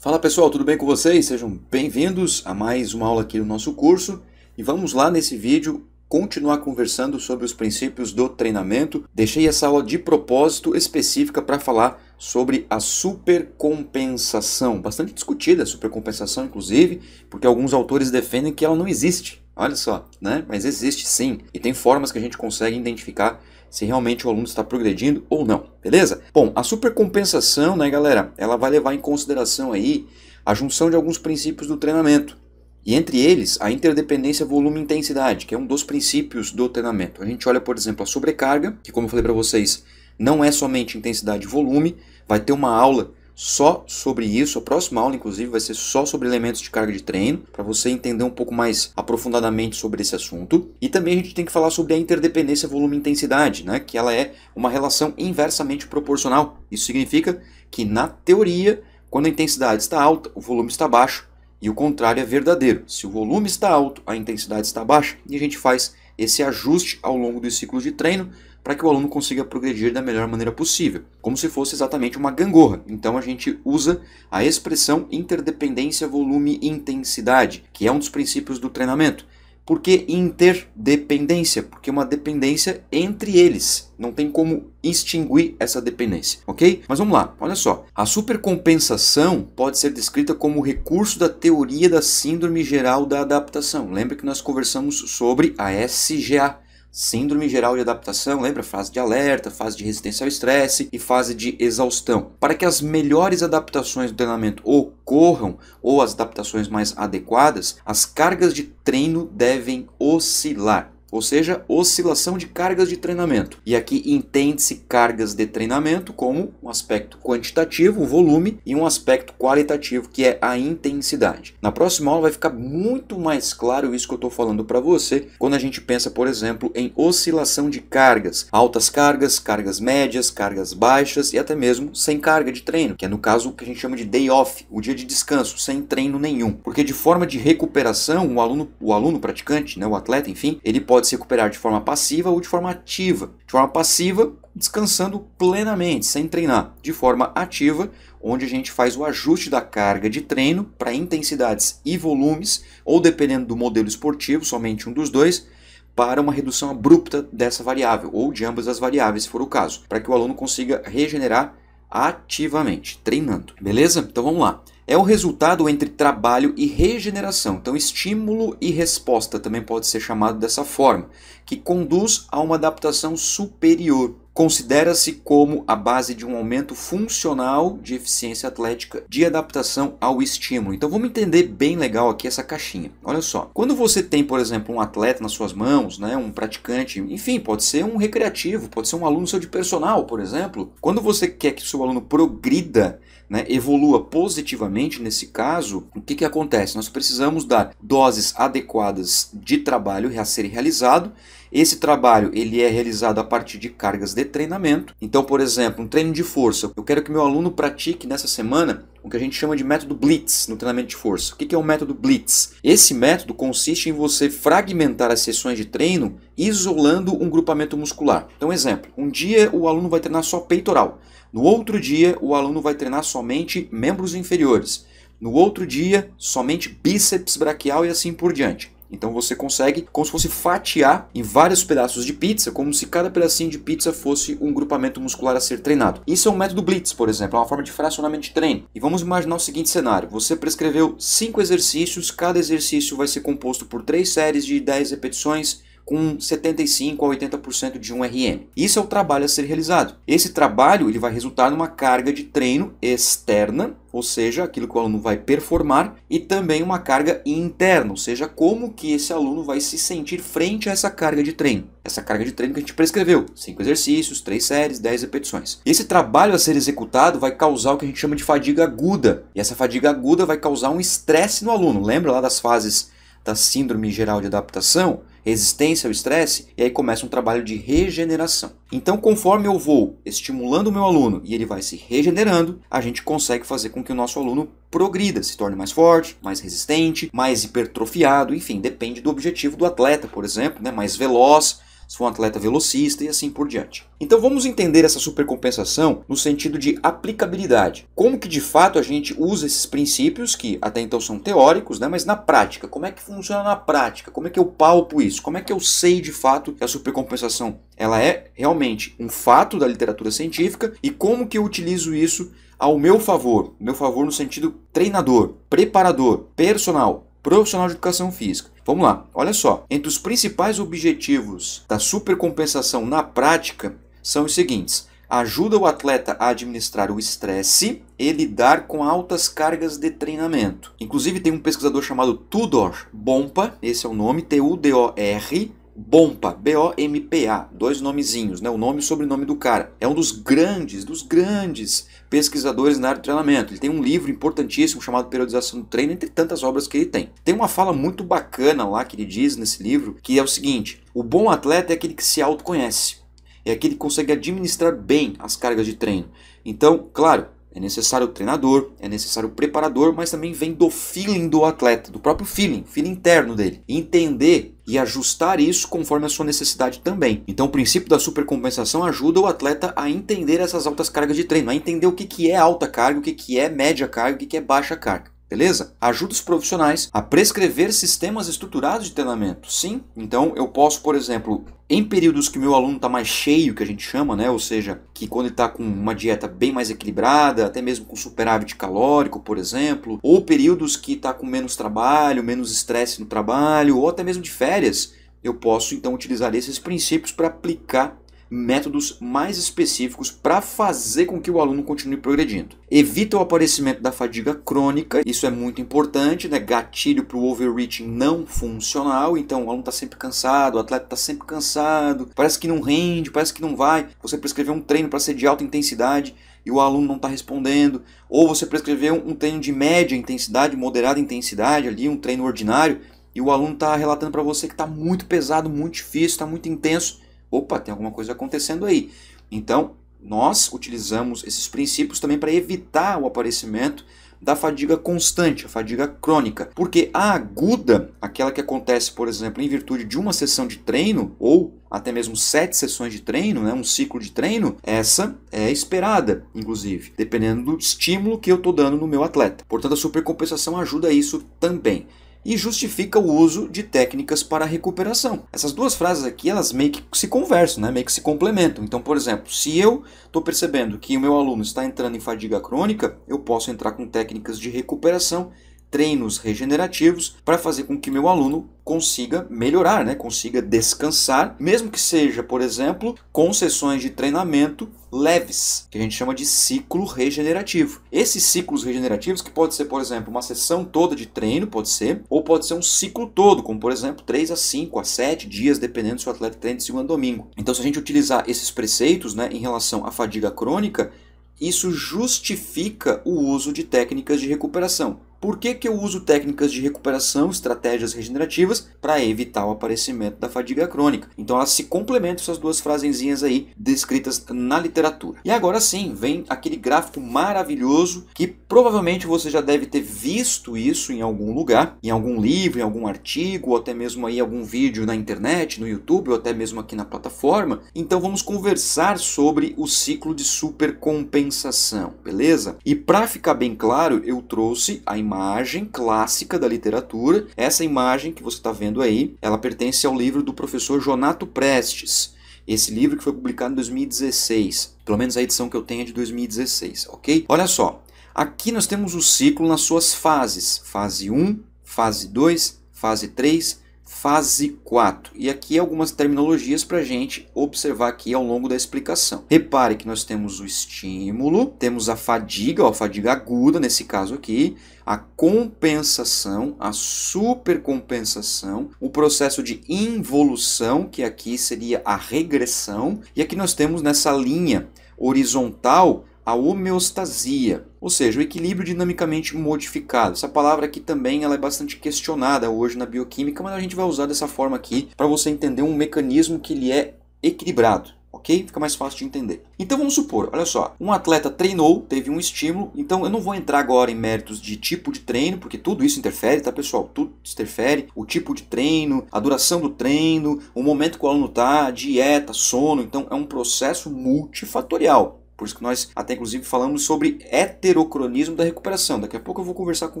Fala pessoal, tudo bem com vocês? Sejam bem-vindos a mais uma aula aqui do nosso curso e vamos lá nesse vídeo continuar conversando sobre os princípios do treinamento. Deixei essa aula de propósito específica para falar sobre a supercompensação, bastante discutida a supercompensação inclusive, porque alguns autores defendem que ela não existe. Olha só, né? Mas existe sim, e tem formas que a gente consegue identificar se realmente o aluno está progredindo ou não, beleza? Bom, a supercompensação, né, galera, ela vai levar em consideração aí a junção de alguns princípios do treinamento. E entre eles, a interdependência volume-intensidade, que é um dos princípios do treinamento. A gente olha, por exemplo, a sobrecarga, que como eu falei para vocês, não é somente intensidade e volume, vai ter uma aula só sobre isso. A próxima aula, inclusive, vai ser só sobre elementos de carga de treino, para você entender um pouco mais aprofundadamente sobre esse assunto. E também a gente tem que falar sobre a interdependência volume-intensidade, né? que ela é uma relação inversamente proporcional. Isso significa que, na teoria, quando a intensidade está alta, o volume está baixo, e o contrário é verdadeiro. Se o volume está alto, a intensidade está baixa, e a gente faz esse ajuste ao longo dos ciclos de treino para que o aluno consiga progredir da melhor maneira possível, como se fosse exatamente uma gangorra. Então a gente usa a expressão interdependência, volume e intensidade, que é um dos princípios do treinamento. Por que interdependência? Porque é uma dependência entre eles. Não tem como extinguir essa dependência, ok? Mas vamos lá, olha só. A supercompensação pode ser descrita como recurso da teoria da síndrome geral da adaptação. Lembra que nós conversamos sobre a SGA, Síndrome geral de adaptação, lembra? Fase de alerta, fase de resistência ao estresse e fase de exaustão. Para que as melhores adaptações do treinamento ocorram ou as adaptações mais adequadas, as cargas de treino devem oscilar ou seja, oscilação de cargas de treinamento. E aqui entende-se cargas de treinamento como um aspecto quantitativo, o volume, e um aspecto qualitativo, que é a intensidade. Na próxima aula vai ficar muito mais claro isso que eu estou falando para você quando a gente pensa, por exemplo, em oscilação de cargas, altas cargas, cargas médias, cargas baixas e até mesmo sem carga de treino, que é no caso o que a gente chama de day off, o dia de descanso, sem treino nenhum. Porque de forma de recuperação, o aluno, o aluno praticante, né, o atleta, enfim, ele pode pode se recuperar de forma passiva ou de forma ativa. De forma passiva, descansando plenamente, sem treinar. De forma ativa, onde a gente faz o ajuste da carga de treino para intensidades e volumes, ou dependendo do modelo esportivo, somente um dos dois, para uma redução abrupta dessa variável, ou de ambas as variáveis, se for o caso, para que o aluno consiga regenerar ativamente, treinando. Beleza? Então vamos lá. É o resultado entre trabalho e regeneração. Então, estímulo e resposta também pode ser chamado dessa forma, que conduz a uma adaptação superior considera-se como a base de um aumento funcional de eficiência atlética de adaptação ao estímulo. Então vamos entender bem legal aqui essa caixinha. Olha só, quando você tem, por exemplo, um atleta nas suas mãos, né, um praticante, enfim, pode ser um recreativo, pode ser um aluno seu de personal, por exemplo, quando você quer que seu aluno progrida, né, evolua positivamente nesse caso, o que, que acontece? Nós precisamos dar doses adequadas de trabalho a ser realizado esse trabalho ele é realizado a partir de cargas de treinamento. Então, por exemplo, um treino de força. Eu quero que meu aluno pratique nessa semana o que a gente chama de método Blitz no treinamento de força. O que é o método Blitz? Esse método consiste em você fragmentar as sessões de treino isolando um grupamento muscular. Então, exemplo, um dia o aluno vai treinar só peitoral, no outro dia o aluno vai treinar somente membros inferiores, no outro dia somente bíceps braquial e assim por diante. Então você consegue como se fosse fatiar em vários pedaços de pizza, como se cada pedacinho de pizza fosse um grupamento muscular a ser treinado. Isso é um método Blitz, por exemplo, é uma forma de fracionamento de treino. E vamos imaginar o seguinte cenário: você prescreveu cinco exercícios, cada exercício vai ser composto por três séries de 10 repetições com 75 a 80% de um RM. Isso é o trabalho a ser realizado. Esse trabalho ele vai resultar numa carga de treino externa, ou seja, aquilo que o aluno vai performar, e também uma carga interna, ou seja, como que esse aluno vai se sentir frente a essa carga de treino. Essa carga de treino que a gente prescreveu, cinco exercícios, três séries, 10 repetições. Esse trabalho a ser executado vai causar o que a gente chama de fadiga aguda, e essa fadiga aguda vai causar um estresse no aluno. Lembra lá das fases da síndrome geral de adaptação? resistência ao estresse e aí começa um trabalho de regeneração. Então, conforme eu vou estimulando o meu aluno e ele vai se regenerando, a gente consegue fazer com que o nosso aluno progrida, se torne mais forte, mais resistente, mais hipertrofiado, enfim, depende do objetivo do atleta, por exemplo, né, mais veloz, se for um atleta velocista e assim por diante. Então vamos entender essa supercompensação no sentido de aplicabilidade. Como que de fato a gente usa esses princípios que até então são teóricos, né, mas na prática, como é que funciona na prática? Como é que eu palpo isso? Como é que eu sei de fato que a supercompensação ela é realmente um fato da literatura científica e como que eu utilizo isso ao meu favor, meu favor no sentido treinador, preparador, personal, profissional de educação física. Vamos lá, olha só. Entre os principais objetivos da supercompensação na prática são os seguintes: ajuda o atleta a administrar o estresse e lidar com altas cargas de treinamento. Inclusive, tem um pesquisador chamado Tudor Bompa, esse é o nome, T-U-D-O-R, Bompa, B-O-M-P-A, dois nomezinhos, né? O nome e o sobrenome do cara. É um dos grandes, dos grandes pesquisadores na área do treinamento. Ele tem um livro importantíssimo chamado Periodização do Treino, entre tantas obras que ele tem. Tem uma fala muito bacana lá que ele diz nesse livro, que é o seguinte: o bom atleta é aquele que se autoconhece, é aquele que consegue administrar bem as cargas de treino. Então, claro, é necessário o treinador, é necessário o preparador, mas também vem do feeling do atleta, do próprio feeling, feeling interno dele. Entender e ajustar isso conforme a sua necessidade também. Então, o princípio da supercompensação ajuda o atleta a entender essas altas cargas de treino, a entender o que, que é alta carga, o que, que é média carga, o que, que é baixa carga. Beleza? Ajuda os profissionais a prescrever sistemas estruturados de treinamento. Sim, então eu posso, por exemplo, em períodos que meu aluno está mais cheio, que a gente chama, né? Ou seja, que quando ele está com uma dieta bem mais equilibrada, até mesmo com superávit calórico, por exemplo, ou períodos que está com menos trabalho, menos estresse no trabalho, ou até mesmo de férias, eu posso então utilizar esses princípios para aplicar métodos mais específicos para fazer com que o aluno continue progredindo. Evita o aparecimento da fadiga crônica, isso é muito importante, né? gatilho para o overreaching não funcional, então o aluno está sempre cansado, o atleta está sempre cansado, parece que não rende, parece que não vai. Você prescreveu um treino para ser de alta intensidade, e o aluno não está respondendo, ou você prescreveu um treino de média intensidade, moderada intensidade, ali um treino ordinário, e o aluno está relatando para você que está muito pesado, muito difícil, está muito intenso, opa, tem alguma coisa acontecendo aí. Então, nós utilizamos esses princípios também para evitar o aparecimento da fadiga constante, a fadiga crônica. Porque a aguda, aquela que acontece, por exemplo, em virtude de uma sessão de treino, ou até mesmo sete sessões de treino, né, um ciclo de treino, essa é esperada, inclusive, dependendo do estímulo que eu estou dando no meu atleta. Portanto, a supercompensação ajuda isso também e justifica o uso de técnicas para recuperação. Essas duas frases aqui, elas meio que se conversam, né? meio que se complementam. Então, por exemplo, se eu estou percebendo que o meu aluno está entrando em fadiga crônica, eu posso entrar com técnicas de recuperação treinos regenerativos para fazer com que meu aluno consiga melhorar, né? consiga descansar, mesmo que seja, por exemplo, com sessões de treinamento leves, que a gente chama de ciclo regenerativo. Esses ciclos regenerativos, que pode ser, por exemplo, uma sessão toda de treino, pode ser, ou pode ser um ciclo todo, como por exemplo 3 a 5 a 7 dias, dependendo se o atleta treina de segunda a domingo. Então, se a gente utilizar esses preceitos né, em relação à fadiga crônica, isso justifica o uso de técnicas de recuperação. Por que, que eu uso técnicas de recuperação, estratégias regenerativas, para evitar o aparecimento da fadiga crônica? Então elas se complementam essas duas frasezinhas aí descritas na literatura. E agora sim, vem aquele gráfico maravilhoso que provavelmente você já deve ter visto isso em algum lugar, em algum livro, em algum artigo, ou até mesmo aí algum vídeo na internet, no YouTube, ou até mesmo aqui na plataforma. Então vamos conversar sobre o ciclo de supercompensação, beleza? E para ficar bem claro, eu trouxe a imagem clássica da literatura. Essa imagem que você está vendo aí, ela pertence ao livro do professor Jonato Prestes. Esse livro que foi publicado em 2016, pelo menos a edição que eu tenho é de 2016, ok? Olha só, aqui nós temos o ciclo nas suas fases: fase 1, fase 2, fase 3, fase 4. E aqui algumas terminologias para a gente observar aqui ao longo da explicação. Repare que nós temos o estímulo, temos a fadiga, a fadiga aguda nesse caso aqui, a compensação, a supercompensação, o processo de involução, que aqui seria a regressão, e aqui nós temos nessa linha horizontal a homeostasia. Ou seja, o equilíbrio dinamicamente modificado. Essa palavra aqui também ela é bastante questionada hoje na bioquímica, mas a gente vai usar dessa forma aqui para você entender um mecanismo que ele é equilibrado ok? Fica mais fácil de entender. Então vamos supor, olha só, um atleta treinou, teve um estímulo, então eu não vou entrar agora em méritos de tipo de treino, porque tudo isso interfere, tá pessoal? Tudo interfere, o tipo de treino, a duração do treino, o momento que o aluno está, dieta, sono, então é um processo multifatorial. Por isso que nós até inclusive falamos sobre heterocronismo da recuperação. Daqui a pouco eu vou conversar com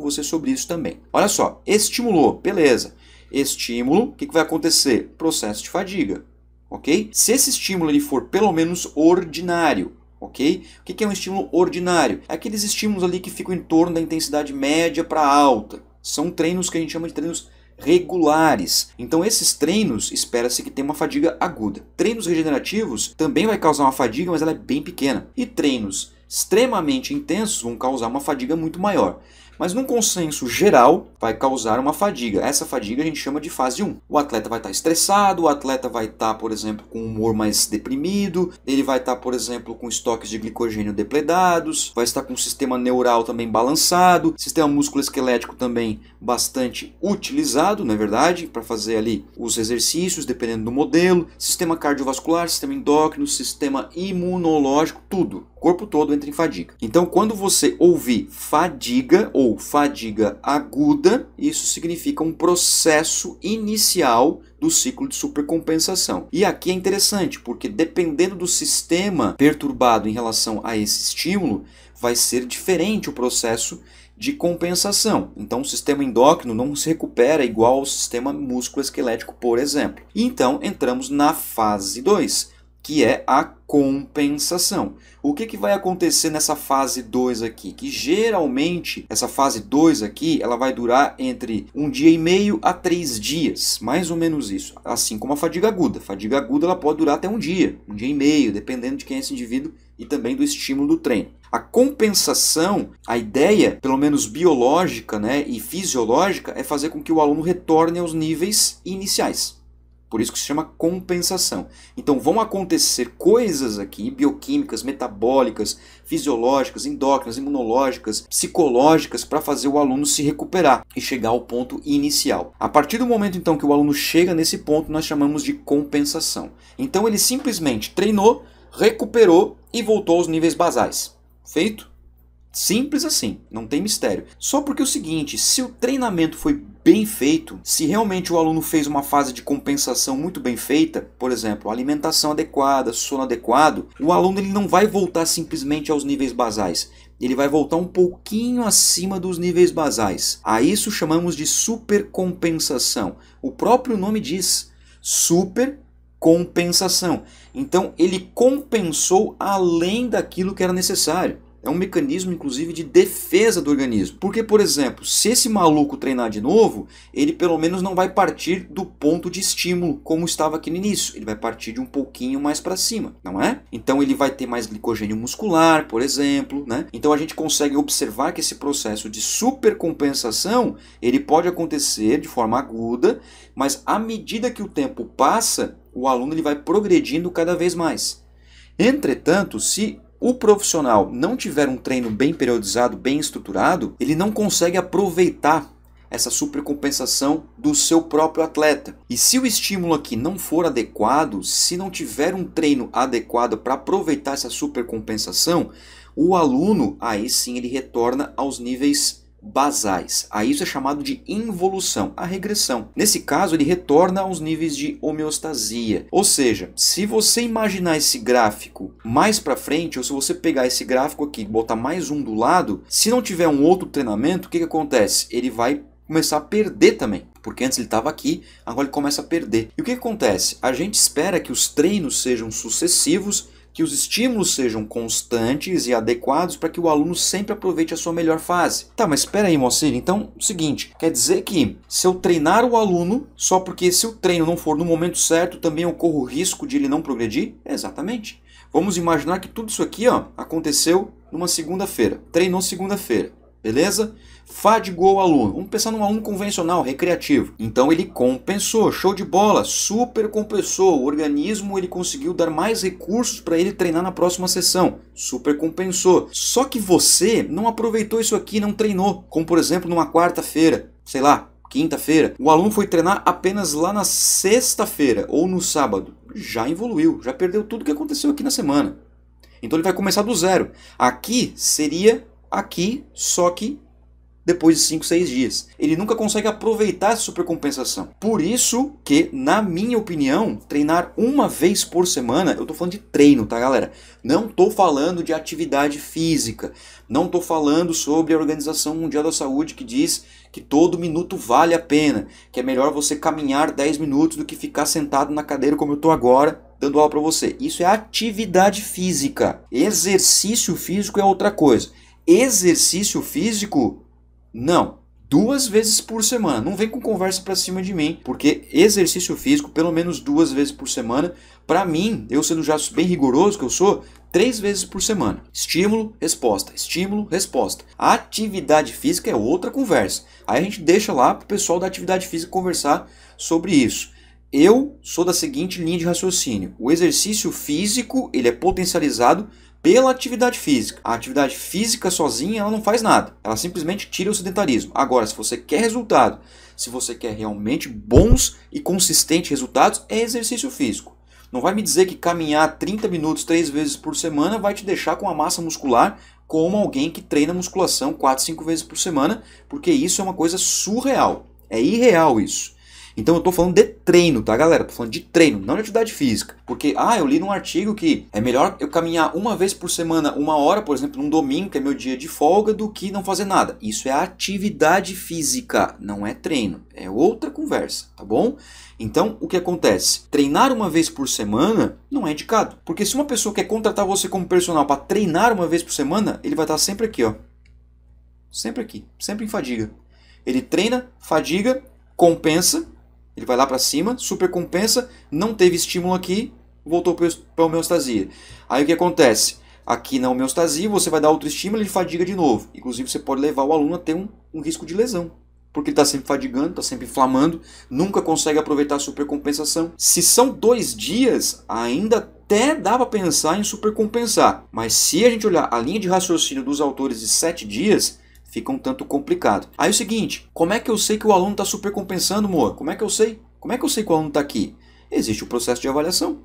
você sobre isso também. Olha só, estimulou, beleza. Estímulo, o que, que vai acontecer? Processo de fadiga, ok? Se esse estímulo ele for pelo menos ordinário, ok? O que, que é um estímulo ordinário? É aqueles estímulos ali que ficam em torno da intensidade média para alta. São treinos que a gente chama de treinos regulares. Então esses treinos espera-se que tenha uma fadiga aguda. Treinos regenerativos também vai causar uma fadiga, mas ela é bem pequena. E treinos extremamente intensos vão causar uma fadiga muito maior mas num consenso geral vai causar uma fadiga. Essa fadiga a gente chama de fase 1. O atleta vai estar tá estressado, o atleta vai estar, tá, por exemplo, com um humor mais deprimido, ele vai estar, tá, por exemplo, com estoques de glicogênio depledados, vai estar com o sistema neural também balançado, sistema músculo-esquelético também bastante utilizado, não é verdade? Para fazer ali os exercícios, dependendo do modelo, sistema cardiovascular, sistema endócrino, sistema imunológico, tudo. O corpo todo entra em fadiga. Então, quando você ouvir fadiga ou ou fadiga aguda, isso significa um processo inicial do ciclo de supercompensação. E aqui é interessante, porque dependendo do sistema perturbado em relação a esse estímulo, vai ser diferente o processo de compensação. Então, o sistema endócrino não se recupera igual ao sistema músculo esquelético, por exemplo. E então, entramos na fase 2 que é a compensação. O que, que vai acontecer nessa fase 2 aqui? Que geralmente essa fase 2 aqui ela vai durar entre um dia e meio a três dias, mais ou menos isso. Assim como a fadiga aguda. A fadiga aguda ela pode durar até um dia, um dia e meio, dependendo de quem é esse indivíduo e também do estímulo do treino. A compensação, a ideia, pelo menos biológica né, e fisiológica, é fazer com que o aluno retorne aos níveis iniciais. Por isso que se chama compensação. Então vão acontecer coisas aqui, bioquímicas, metabólicas, fisiológicas, endócrinas, imunológicas, psicológicas, para fazer o aluno se recuperar e chegar ao ponto inicial. A partir do momento então que o aluno chega nesse ponto, nós chamamos de compensação. Então ele simplesmente treinou, recuperou e voltou aos níveis basais. Feito? Simples assim, não tem mistério. Só porque é o seguinte, se o treinamento foi bem feito, se realmente o aluno fez uma fase de compensação muito bem feita, por exemplo, alimentação adequada, sono adequado, o aluno ele não vai voltar simplesmente aos níveis basais, ele vai voltar um pouquinho acima dos níveis basais. A isso chamamos de supercompensação. O próprio nome diz supercompensação. Então ele compensou além daquilo que era necessário. É um mecanismo, inclusive, de defesa do organismo. Porque, por exemplo, se esse maluco treinar de novo, ele pelo menos não vai partir do ponto de estímulo como estava aqui no início. Ele vai partir de um pouquinho mais para cima, não é? Então ele vai ter mais glicogênio muscular, por exemplo, né? Então a gente consegue observar que esse processo de supercompensação ele pode acontecer de forma aguda, mas à medida que o tempo passa, o aluno ele vai progredindo cada vez mais. Entretanto, se o profissional não tiver um treino bem periodizado, bem estruturado, ele não consegue aproveitar essa supercompensação do seu próprio atleta. E se o estímulo aqui não for adequado, se não tiver um treino adequado para aproveitar essa supercompensação, o aluno aí sim ele retorna aos níveis basais. A isso é chamado de involução, a regressão. Nesse caso, ele retorna aos níveis de homeostasia. Ou seja, se você imaginar esse gráfico mais para frente, ou se você pegar esse gráfico aqui e botar mais um do lado, se não tiver um outro treinamento, o que, que acontece? Ele vai começar a perder também. Porque antes ele estava aqui, agora ele começa a perder. E o que, que acontece? A gente espera que os treinos sejam sucessivos que os estímulos sejam constantes e adequados para que o aluno sempre aproveite a sua melhor fase. Tá, mas espera aí, Moacir, então, o seguinte, quer dizer que se eu treinar o aluno, só porque se o treino não for no momento certo, também eu corro o risco de ele não progredir? Exatamente. Vamos imaginar que tudo isso aqui ó, aconteceu numa segunda-feira. Treinou segunda-feira beleza? de gol aluno. Vamos pensar num aluno convencional, recreativo. Então ele compensou, show de bola, super compensou. O organismo ele conseguiu dar mais recursos para ele treinar na próxima sessão. Super compensou. Só que você não aproveitou isso aqui, não treinou. Como por exemplo, numa quarta-feira, sei lá, quinta-feira, o aluno foi treinar apenas lá na sexta-feira ou no sábado. Já evoluiu, já perdeu tudo que aconteceu aqui na semana. Então ele vai começar do zero. Aqui seria aqui, só que depois de 5, 6 dias. Ele nunca consegue aproveitar essa supercompensação. Por isso que, na minha opinião, treinar uma vez por semana, eu tô falando de treino, tá, galera? Não tô falando de atividade física. Não tô falando sobre a Organização Mundial da Saúde que diz que todo minuto vale a pena, que é melhor você caminhar 10 minutos do que ficar sentado na cadeira como eu tô agora, dando aula para você. Isso é atividade física. Exercício físico é outra coisa. Exercício físico? Não. Duas vezes por semana. Não vem com conversa para cima de mim, porque exercício físico, pelo menos duas vezes por semana, para mim, eu sendo já bem rigoroso que eu sou, três vezes por semana. Estímulo, resposta, estímulo, resposta. atividade física é outra conversa. Aí a gente deixa lá para o pessoal da atividade física conversar sobre isso. Eu sou da seguinte linha de raciocínio: o exercício físico ele é potencializado pela atividade física. A atividade física sozinha ela não faz nada, ela simplesmente tira o sedentarismo. Agora, se você quer resultado, se você quer realmente bons e consistentes resultados, é exercício físico. Não vai me dizer que caminhar 30 minutos três vezes por semana vai te deixar com a massa muscular como alguém que treina musculação 4, 5 vezes por semana, porque isso é uma coisa surreal. É irreal isso. Então eu tô falando de treino, tá, galera? Tô falando de treino, não de atividade física. Porque, ah, eu li num artigo que é melhor eu caminhar uma vez por semana, uma hora, por exemplo, num domingo, que é meu dia de folga, do que não fazer nada. Isso é atividade física, não é treino. É outra conversa, tá bom? Então, o que acontece? Treinar uma vez por semana não é indicado. Porque se uma pessoa quer contratar você como personal para treinar uma vez por semana, ele vai estar sempre aqui, ó. Sempre aqui, sempre em fadiga. Ele treina, fadiga, compensa ele vai lá para cima, supercompensa, não teve estímulo aqui, voltou para a homeostasia. Aí o que acontece? Aqui na homeostasia, você vai dar outro estímulo, ele fadiga de novo. Inclusive, você pode levar o aluno a ter um, um risco de lesão. Porque ele está sempre fadigando, está sempre inflamando, nunca consegue aproveitar a supercompensação. Se são dois dias, ainda até dá para pensar em supercompensar. Mas se a gente olhar a linha de raciocínio dos autores de sete dias, fica um tanto complicado. Aí é o seguinte, como é que eu sei que o aluno está supercompensando, Moa? Como é que eu sei? Como é que eu sei que o aluno está aqui? Existe o processo de avaliação.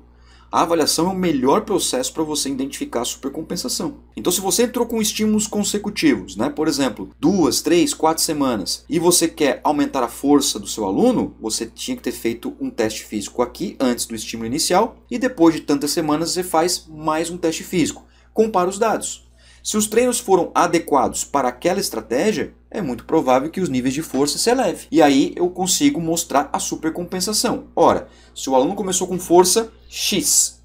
A avaliação é o melhor processo para você identificar a supercompensação. Então, se você entrou com estímulos consecutivos, né? por exemplo, duas, três, quatro semanas, e você quer aumentar a força do seu aluno, você tinha que ter feito um teste físico aqui antes do estímulo inicial, e depois de tantas semanas você faz mais um teste físico. Compara os dados. Se os treinos foram adequados para aquela estratégia, é muito provável que os níveis de força se elevem. E aí eu consigo mostrar a supercompensação. Ora, se o aluno começou com força X,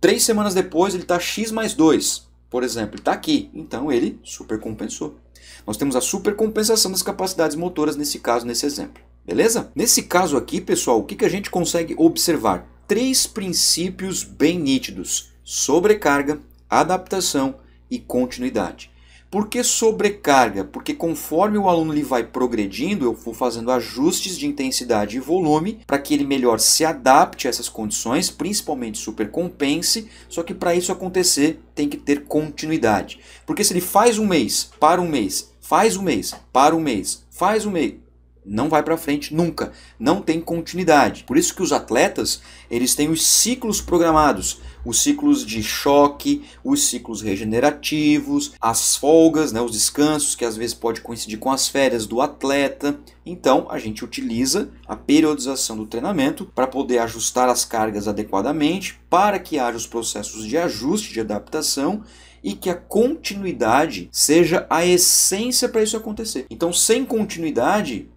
três semanas depois ele está X mais 2, por exemplo, está aqui. Então ele supercompensou. Nós temos a supercompensação das capacidades motoras nesse caso, nesse exemplo. Beleza? Nesse caso aqui, pessoal, o que, que a gente consegue observar? Três princípios bem nítidos: sobrecarga, adaptação e continuidade. Por que sobrecarga? Porque conforme o aluno ele vai progredindo, eu vou fazendo ajustes de intensidade e volume para que ele melhor se adapte a essas condições, principalmente supercompense, só que para isso acontecer tem que ter continuidade. Porque se ele faz um mês, para um mês, faz um mês, para um mês, faz um mês, não vai para frente nunca, não tem continuidade. Por isso que os atletas, eles têm os ciclos programados os ciclos de choque, os ciclos regenerativos, as folgas, né, os descansos, que às vezes pode coincidir com as férias do atleta. Então, a gente utiliza a periodização do treinamento para poder ajustar as cargas adequadamente, para que haja os processos de ajuste, de adaptação e que a continuidade seja a essência para isso acontecer. Então, sem continuidade,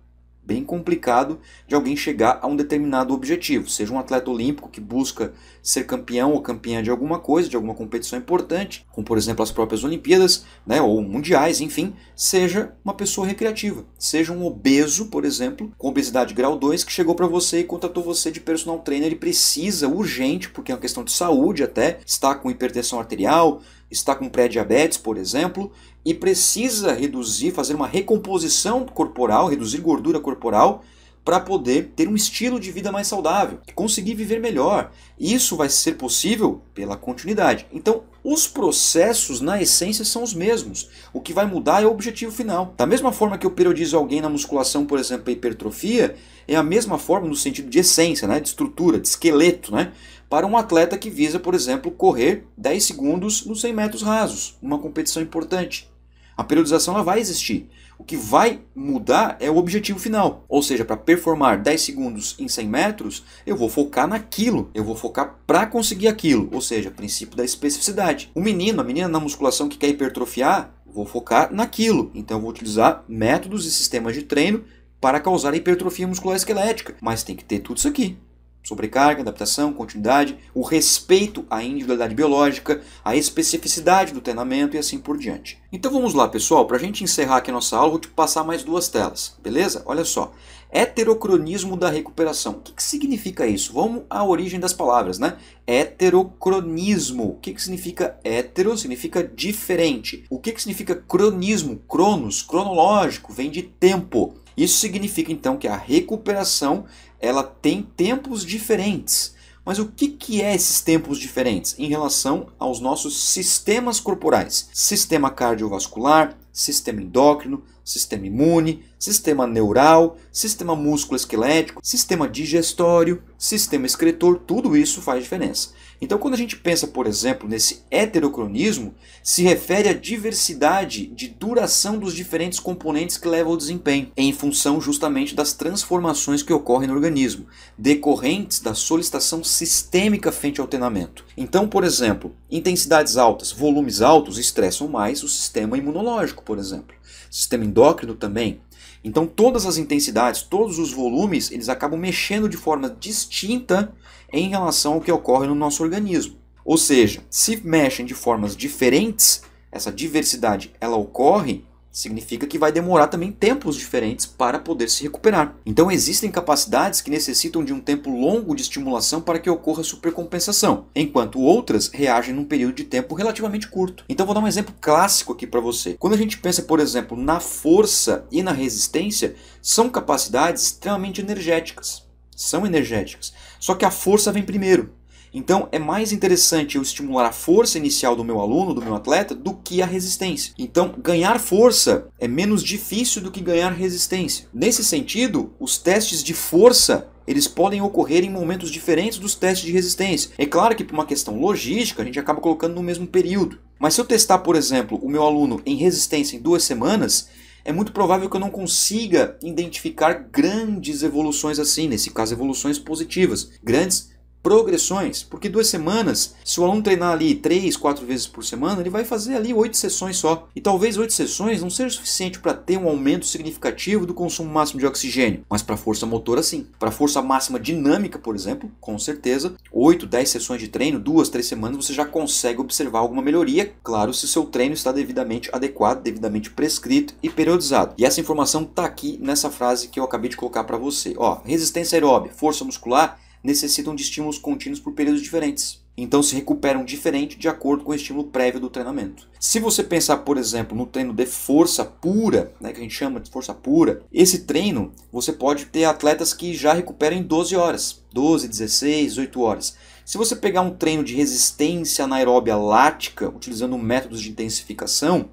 bem complicado de alguém chegar a um determinado objetivo, seja um atleta olímpico que busca ser campeão ou campeã de alguma coisa, de alguma competição importante, como por exemplo as próprias Olimpíadas, né, ou mundiais, enfim, seja uma pessoa recreativa, seja um obeso, por exemplo, com obesidade grau 2 que chegou para você e contratou você de personal trainer e precisa urgente, porque é uma questão de saúde até, está com hipertensão arterial, está com pré-diabetes, por exemplo, e precisa reduzir, fazer uma recomposição corporal, reduzir gordura corporal, para poder ter um estilo de vida mais saudável, conseguir viver melhor. Isso vai ser possível pela continuidade. Então, os processos na essência são os mesmos. O que vai mudar é o objetivo final. Da mesma forma que eu periodizo alguém na musculação, por exemplo, a hipertrofia, é a mesma forma no sentido de essência, né? de estrutura, de esqueleto, né? para um atleta que visa, por exemplo, correr 10 segundos nos 100 metros rasos, numa competição importante. A periodização ela vai existir. O que vai mudar é o objetivo final. Ou seja, para performar 10 segundos em 100 metros, eu vou focar naquilo. Eu vou focar para conseguir aquilo. Ou seja, princípio da especificidade. O menino, a menina na musculação que quer hipertrofiar, vou focar naquilo. Então eu vou utilizar métodos e sistemas de treino para causar hipertrofia muscular esquelética. Mas tem que ter tudo isso aqui sobrecarga, adaptação, continuidade, o respeito à individualidade biológica, à especificidade do treinamento e assim por diante. Então vamos lá, pessoal, para a gente encerrar aqui a nossa aula, vou te passar mais duas telas, beleza? Olha só, heterocronismo da recuperação. O que, que significa isso? Vamos à origem das palavras, né? Heterocronismo. O que, que significa hetero? Significa diferente. O que, que significa cronismo? Cronos, cronológico, vem de tempo. Isso significa então que a recuperação ela tem tempos diferentes. Mas o que, que é esses tempos diferentes em relação aos nossos sistemas corporais? Sistema cardiovascular, sistema endócrino, sistema imune, sistema neural, sistema músculo esquelético, sistema digestório, sistema excretor, tudo isso faz diferença. Então, quando a gente pensa, por exemplo, nesse heterocronismo, se refere à diversidade de duração dos diferentes componentes que levam ao desempenho, em função justamente das transformações que ocorrem no organismo, decorrentes da solicitação sistêmica frente ao treinamento. Então, por exemplo, intensidades altas, volumes altos estressam mais o sistema imunológico, por exemplo, sistema endócrino também. Então todas as intensidades, todos os volumes, eles acabam mexendo de forma distinta em relação ao que ocorre no nosso organismo. Ou seja, se mexem de formas diferentes, essa diversidade ela ocorre significa que vai demorar também tempos diferentes para poder se recuperar. Então existem capacidades que necessitam de um tempo longo de estimulação para que ocorra supercompensação, enquanto outras reagem num período de tempo relativamente curto. Então vou dar um exemplo clássico aqui para você. Quando a gente pensa, por exemplo, na força e na resistência, são capacidades extremamente energéticas. São energéticas. Só que a força vem primeiro. Então é mais interessante eu estimular a força inicial do meu aluno, do meu atleta, do que a resistência. Então ganhar força é menos difícil do que ganhar resistência. Nesse sentido, os testes de força eles podem ocorrer em momentos diferentes dos testes de resistência. É claro que, por uma questão logística, a gente acaba colocando no mesmo período. Mas se eu testar, por exemplo, o meu aluno em resistência em duas semanas, é muito provável que eu não consiga identificar grandes evoluções assim, nesse caso, evoluções positivas. Grandes progressões, porque duas semanas, se o aluno treinar ali três, quatro vezes por semana, ele vai fazer ali oito sessões só. E talvez oito sessões não seja suficiente para ter um aumento significativo do consumo máximo de oxigênio, mas para força motora sim. Para força máxima dinâmica, por exemplo, com certeza, oito, dez sessões de treino, duas, três semanas, você já consegue observar alguma melhoria, claro, se o seu treino está devidamente adequado, devidamente prescrito e periodizado. E essa informação está aqui nessa frase que eu acabei de colocar para você. Ó, resistência aeróbica, força muscular, necessitam de estímulos contínuos por períodos diferentes. Então se recuperam diferente de acordo com o estímulo prévio do treinamento. Se você pensar, por exemplo, no treino de força pura, né, que a gente chama de força pura, esse treino você pode ter atletas que já recuperam em 12 horas, 12, 16, 8 horas. Se você pegar um treino de resistência anaeróbia lática, utilizando métodos de intensificação,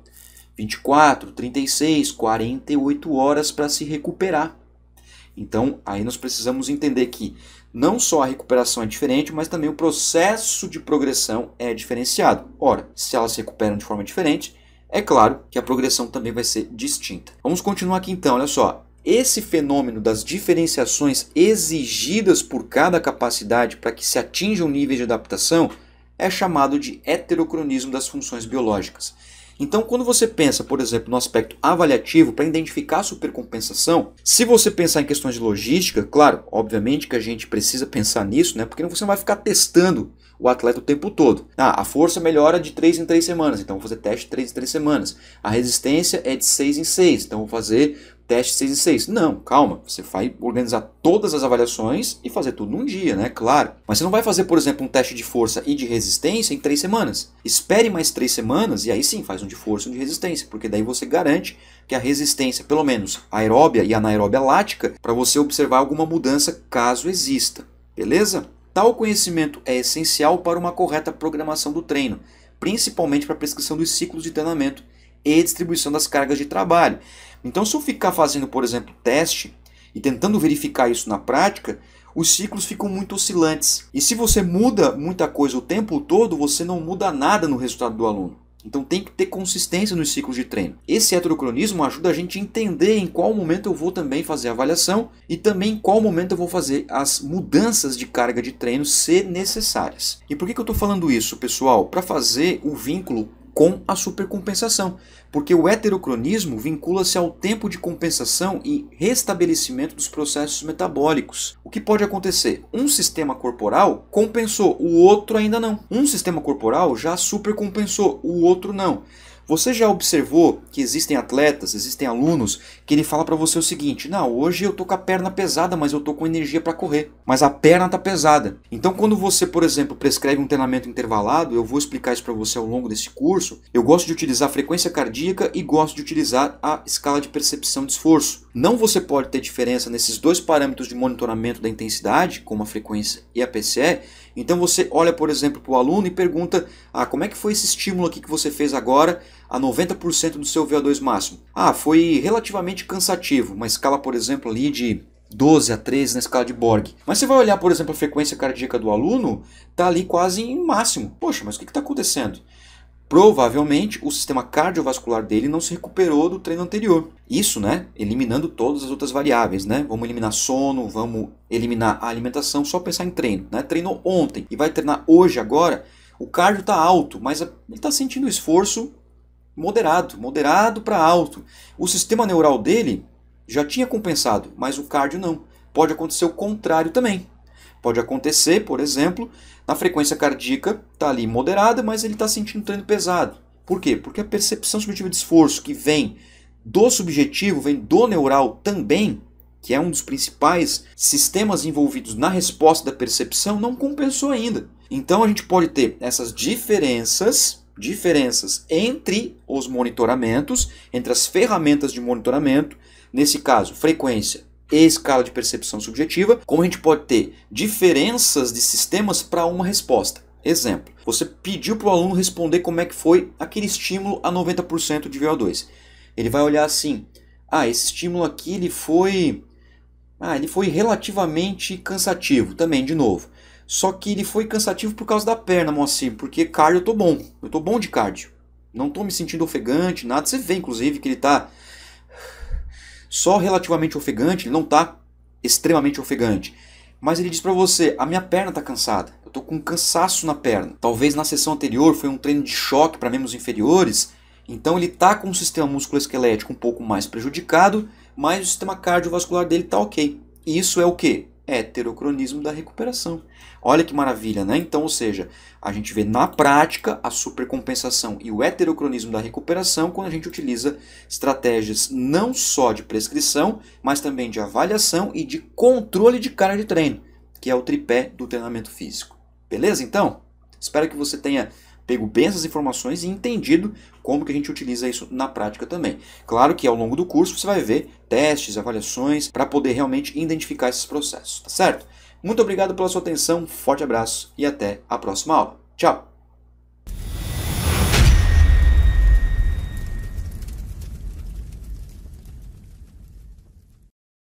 24, 36, 48 horas para se recuperar. Então, aí nós precisamos entender que não só a recuperação é diferente, mas também o processo de progressão é diferenciado. Ora, se elas se recuperam de forma diferente, é claro que a progressão também vai ser distinta. Vamos continuar aqui então, olha só. Esse fenômeno das diferenciações exigidas por cada capacidade para que se atinja um nível de adaptação é chamado de heterocronismo das funções biológicas. Então, quando você pensa, por exemplo, no aspecto avaliativo para identificar a supercompensação, se você pensar em questões de logística, claro, obviamente que a gente precisa pensar nisso, né? Porque você não vai ficar testando o atleta o tempo todo. Ah, a força melhora de 3 em 3 semanas, então vou fazer teste 3 em 3 semanas. A resistência é de 6 em 6, então vou fazer teste 6 e 6. Não, calma, você vai organizar todas as avaliações e fazer tudo num dia, né? Claro. Mas você não vai fazer, por exemplo, um teste de força e de resistência em três semanas. Espere mais três semanas e aí sim faz um de força e um de resistência, porque daí você garante que a resistência, pelo menos aeróbia e anaeróbia lática, para você observar alguma mudança caso exista. Beleza? Tal conhecimento é essencial para uma correta programação do treino, principalmente para a prescrição dos ciclos de treinamento e distribuição das cargas de trabalho. Então, se eu ficar fazendo, por exemplo, teste e tentando verificar isso na prática, os ciclos ficam muito oscilantes. E se você muda muita coisa o tempo todo, você não muda nada no resultado do aluno. Então tem que ter consistência nos ciclos de treino. Esse heterocronismo ajuda a gente a entender em qual momento eu vou também fazer a avaliação e também em qual momento eu vou fazer as mudanças de carga de treino se necessárias. E por que, que eu estou falando isso, pessoal? Para fazer o vínculo com a supercompensação, porque o heterocronismo vincula-se ao tempo de compensação e restabelecimento dos processos metabólicos. O que pode acontecer? Um sistema corporal compensou, o outro ainda não. Um sistema corporal já supercompensou, o outro não. Você já observou que existem atletas, existem alunos que ele fala para você o seguinte: "Não, hoje eu tô com a perna pesada, mas eu tô com energia para correr, mas a perna tá pesada". Então quando você, por exemplo, prescreve um treinamento intervalado, eu vou explicar isso para você ao longo desse curso. Eu gosto de utilizar a frequência cardíaca e gosto de utilizar a escala de percepção de esforço. Não você pode ter diferença nesses dois parâmetros de monitoramento da intensidade, como a frequência e a PCE, então você olha, por exemplo, para o aluno e pergunta: ah, como é que foi esse estímulo aqui que você fez agora a 90% do seu VO2 máximo? Ah, foi relativamente cansativo, uma escala, por exemplo, ali de 12 a 13 na escala de Borg. Mas você vai olhar, por exemplo, a frequência cardíaca do aluno, tá ali quase em máximo. Poxa, mas o que está acontecendo? Provavelmente o sistema cardiovascular dele não se recuperou do treino anterior. Isso, né? Eliminando todas as outras variáveis, né? Vamos eliminar sono, vamos eliminar a alimentação, só pensar em treino, né? Treinou ontem e vai treinar hoje agora, o cardio está alto, mas ele está sentindo esforço moderado, moderado para alto. O sistema neural dele já tinha compensado, mas o cardio não. Pode acontecer o contrário também. Pode acontecer, por exemplo, na frequência cardíaca está ali moderada, mas ele está sentindo treino pesado. Por quê? Porque a percepção subjetiva de esforço que vem do subjetivo, vem do neural também, que é um dos principais sistemas envolvidos na resposta da percepção, não compensou ainda. Então a gente pode ter essas diferenças, diferenças entre os monitoramentos, entre as ferramentas de monitoramento, nesse caso, frequência escala de percepção subjetiva, como a gente pode ter diferenças de sistemas para uma resposta. Exemplo, você pediu para o aluno responder como é que foi aquele estímulo a 90% de VO2. Ele vai olhar assim, ah, esse estímulo aqui ele foi, ah, ele foi relativamente cansativo, também de novo. Só que ele foi cansativo por causa da perna, Moacir, porque cardio eu tô bom, eu tô bom de cardio. Não tô me sentindo ofegante, nada. Você vê, inclusive, que ele está só relativamente ofegante, ele não está extremamente ofegante. Mas ele diz para você, a minha perna está cansada, eu estou com um cansaço na perna. Talvez na sessão anterior foi um treino de choque para membros inferiores, então ele está com o sistema musculoesquelético um pouco mais prejudicado, mas o sistema cardiovascular dele está ok. E isso é o quê? heterocronismo da recuperação. Olha que maravilha, né? Então, ou seja, a gente vê na prática a supercompensação e o heterocronismo da recuperação quando a gente utiliza estratégias não só de prescrição, mas também de avaliação e de controle de carga de treino, que é o tripé do treinamento físico. Beleza, então? Espero que você tenha pego bem essas informações e entendido como que a gente utiliza isso na prática também. Claro que ao longo do curso você vai ver testes, avaliações, para poder realmente identificar esses processos, tá certo? Muito obrigado pela sua atenção, forte abraço e até a próxima aula. Tchau!